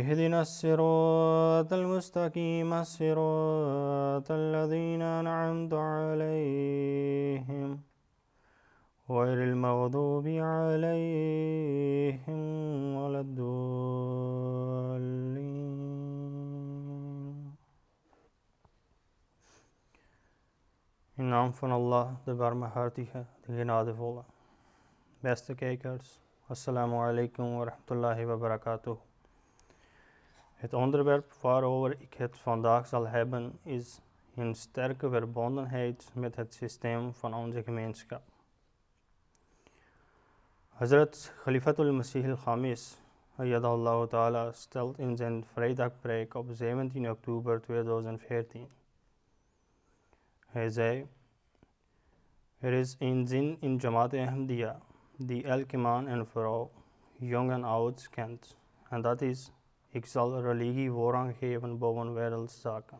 اهدنا الصراط المستقيم الصراط الذين أنعمت عليهم غير المغضوب عليهم ولا الضالين In naam van Allah, de Barmhartige, de Genadevolle. Beste kijkers, Assalamu alaikum wa rahmatullahi wa barakatuh. Het onderwerp waarover ik het vandaag zal hebben is een sterke verbondenheid met het systeem van onze gemeenschap. Hazrat Khalifatul Masih al-Khamis Allah Ta'ala stelt in zijn vrijdagpreek op 17 oktober 2014. Hij zei, er is een zin in Jamaat Ahmadiyya die elke man en vrouw, jong en oud, kent. En dat is ik zal religie voorrang geven boven wereldzaken.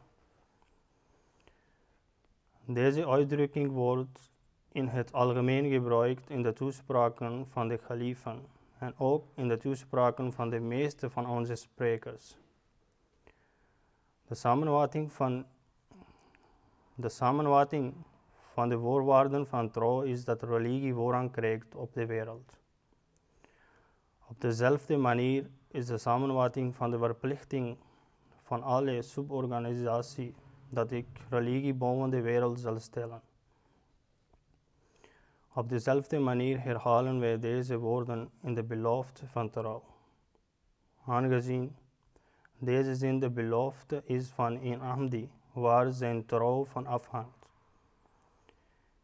Deze uitdrukking wordt in het algemeen gebruikt in de toespraken van de kalifen en ook in de toespraken van de meeste van onze sprekers. De samenvatting van de, samenvatting van de voorwaarden van trouw is dat religie voorrang krijgt op de wereld. Op dezelfde manier is de samenvatting van de verplichting van alle suborganisatie dat ik religie boven de wereld zal stellen. Op dezelfde manier herhalen wij deze woorden in de belofte van trouw. Aangezien deze zin de belofte is van een amdi waar zijn trouw van afhangt.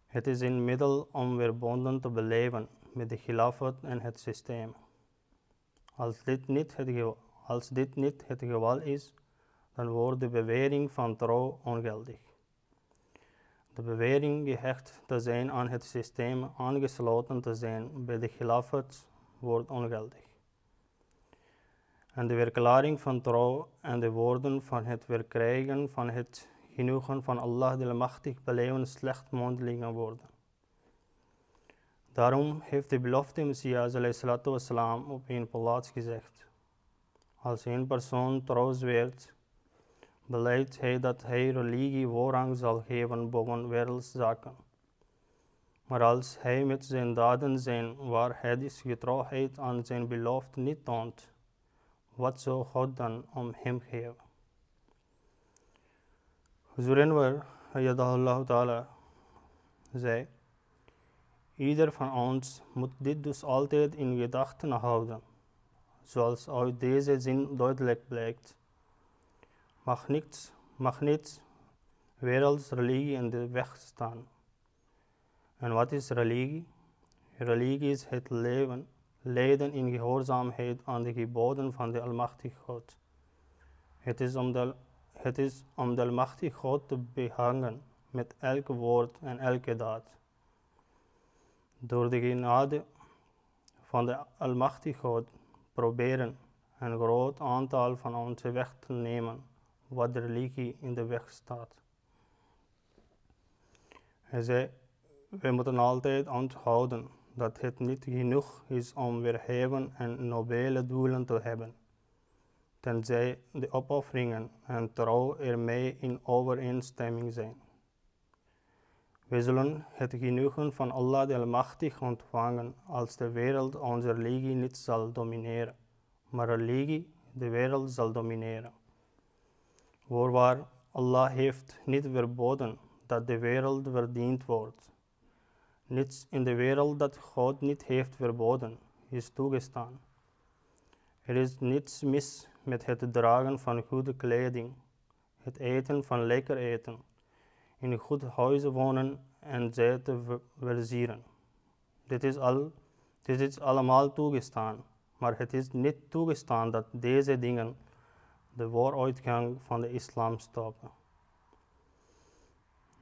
Het is een middel om verbonden te beleven met de khilafat en het systeem. Als dit niet het, als dit geval is, dan wordt de bewering van trouw ongeldig. De bewering gehecht te zijn aan het systeem aangesloten te zijn bij de gelafet wordt ongeldig. En de verklaring van trouw en de woorden van het verkrijgen van het genoegen van Allah de Machtig beleven slecht mondelingen worden. Daarom heeft de belofte Messias op een plaats gezegd. Als een persoon trouw werd, beleidt hij dat hij religie voorrang zal geven boven wereldzaken. Maar als hij met zijn daden zijn waarheids getrouwheid aan zijn belofte niet toont, wat zou God dan om hem geven? Huzurenwar, Ayadahullah Ta'ala, zei... Ieder van ons moet dit dus altijd in gedachten houden, zoals uit deze zin duidelijk blijkt. Mag niets, mag niets werelds religie in de weg staan. En wat is religie? Religie is het leven, leiden in gehoorzaamheid aan de geboden van de Almachtige God. Het is om de, het is om de Almachtige God te behangen met elk woord en elke daad door de genade van de Almachtige God proberen een groot aantal van onze weg te nemen wat de religie in de weg staat. Hij zei, we moeten altijd onthouden dat het niet genoeg is om weerheven en nobele doelen te hebben, tenzij de opofferingen en trouw ermee in overeenstemming zijn. We zullen het genoegen van Allah de Almachtig ontvangen als de wereld onze religie niet zal domineren, maar religie de wereld zal domineren. Voorwaar, Allah heeft niet verboden dat de wereld verdiend wordt. Niets in de wereld dat God niet heeft verboden is toegestaan. Er is niets mis met het dragen van goede kleding, het eten van lekker eten in goed huis wonen en zij te verzieren. Dit is, al, dit is allemaal toegestaan, maar het is niet toegestaan dat deze dingen de vooruitgang van de islam stoppen.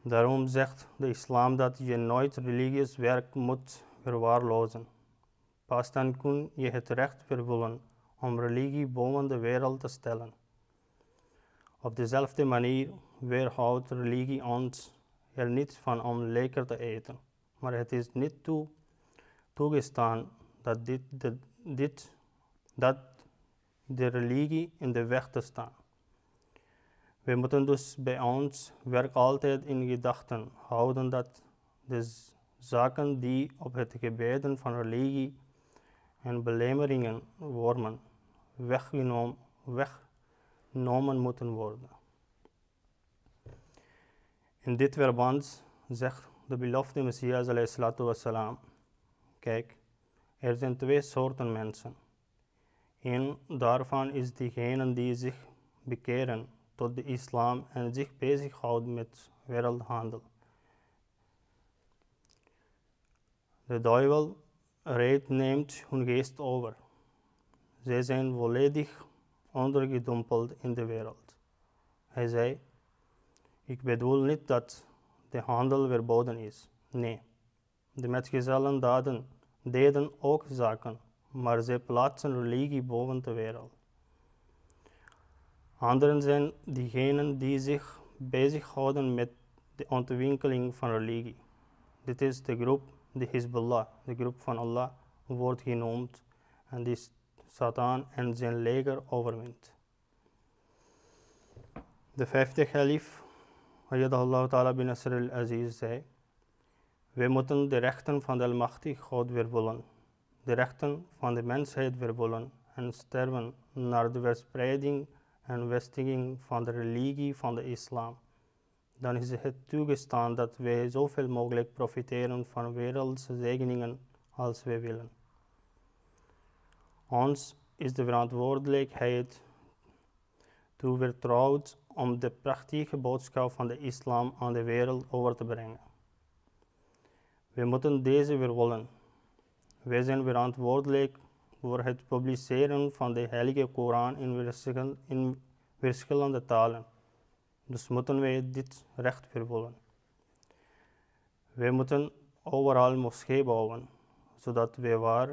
Daarom zegt de islam dat je nooit religieus werk moet verwaarlozen. Pas dan kun je het recht vervullen om religie boven de wereld te stellen. Op dezelfde manier weerhoudt religie ons er niet van om lekker te eten. Maar het is niet toe, toegestaan dat, dit, de, dit, dat de religie in de weg te staan. We moeten dus bij ons werk altijd in gedachten houden dat de zaken die op het gebeden van religie en belemmeringen vormen, weggenomen, weggenomen moeten worden. In dit verband zegt de belofte Messias salatu wassalam, kijk, er zijn twee soorten mensen. Een daarvan is diegenen die zich bekeren tot de islam en zich bezighoudt met wereldhandel. De duivel reed neemt hun geest over. Zij zijn volledig ondergedompeld in de wereld. Hij zei, ik bedoel niet dat de handel verboden is. Nee, de metgezellen daden, deden ook zaken, maar ze plaatsen religie boven de wereld. Anderen zijn diegenen die zich bezighouden met de ontwikkeling van religie. Dit is de groep, de Hezbollah, de groep van Allah, wordt genoemd en die Satan en zijn leger overwint. De vijfde gelief Hayyadallahu Allah bin Nasr al aziz zei, wij moeten de rechten van de Almachtig God willen, de rechten van de mensheid willen en sterven naar de verspreiding en vestiging van de religie van de islam. Dan is het toegestaan dat wij zoveel mogelijk profiteren van wereldse zegeningen als wij willen. Ons is de verantwoordelijkheid toevertrouwd om de prachtige boodschap van de islam aan de wereld over te brengen. We moeten deze weer We Wij zijn verantwoordelijk voor het publiceren van de heilige Koran in, verschillende talen. Dus moeten wij dit recht vervullen. We moeten overal moskee bouwen, zodat wij waar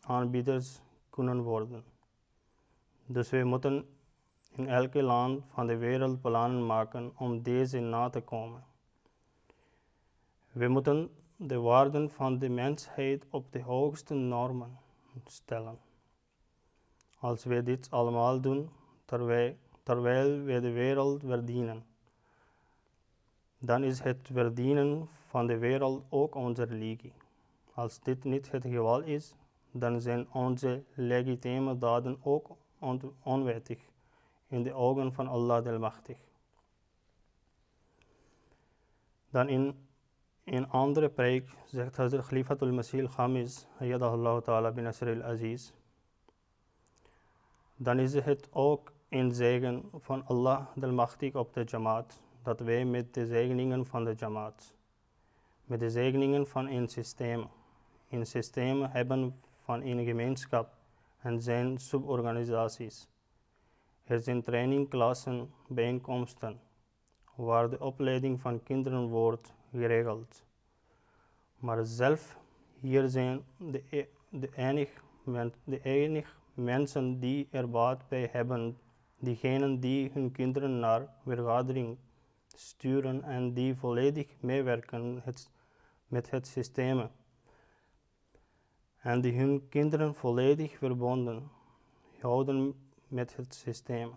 aanbieders kunnen worden. Dus we moeten in elke land van de wereld plannen maken om deze na te komen. We moeten de waarden van de mensheid op de hoogste normen stellen. Als we dit allemaal doen, terwijl, terwijl we de wereld verdienen, dan is het verdienen van de wereld ook onze religie. Als dit niet het geval is, dan zijn onze legitieme daden ook onwettig in de ogen van Allah de machtig. Dan in een andere preek zegt Hazrat Khalifatul Masih Khamis, Allah Ta'ala bin aziz dan is het ook een zegen van Allah de machtig op de Jamaat, dat wij met de zegeningen van de Jamaat, met de zegeningen van een systeem, een systeem hebben van een gemeenschap en zijn suborganisaties er zijn trainingklassen, bijeenkomsten, waar de opleiding van kinderen wordt geregeld. Maar zelf hier zijn de, e-, de, enig, mensen die er baat bij hebben, diegenen die hun kinderen naar vergadering sturen en die volledig meewerken met het systeem en die hun kinderen volledig verbonden houden met het systeem,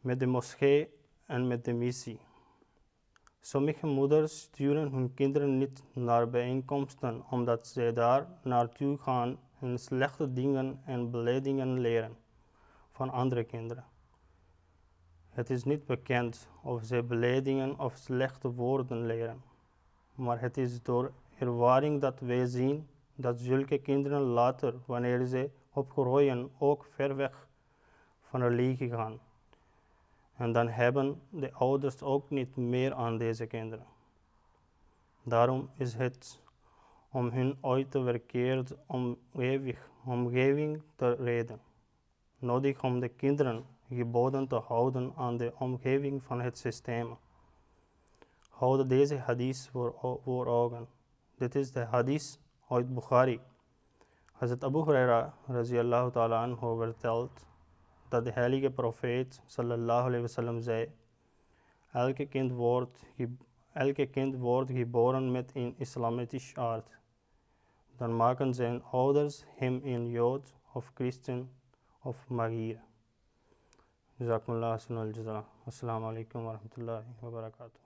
met de moskee en met de missie. Sommige moeders sturen hun kinderen niet naar bijeenkomsten omdat ze daar naartoe gaan en slechte dingen en beledingen leren van andere kinderen. Het is niet bekend of ze beledingen of slechte woorden leren, maar het is door ervaring dat wij zien dat zulke kinderen later, wanneer ze opgerooien ook ver weg van religie gaan. En dan hebben de ouders ook niet meer aan deze kinderen. Daarom is het om hun ooit te verkeerde omgeving te reden, Nodig om de kinderen geboden te houden aan de omgeving van het systeem. Houd deze hadith voor, voor ogen. Dit is de hadith uit Bukhari. Hazrat Abu Huraira radiallahu ta'ala anhu overtold that the heilige profeet sallallahu alayhi wasallam zei elke kind wordt elke kind wordt geboren met een islamitisch aard dan maken zijn ouders hem een jood of christen of magier jazakumullah hasan al jazaa assalamu alaikum warahmatullahi wabarakatuh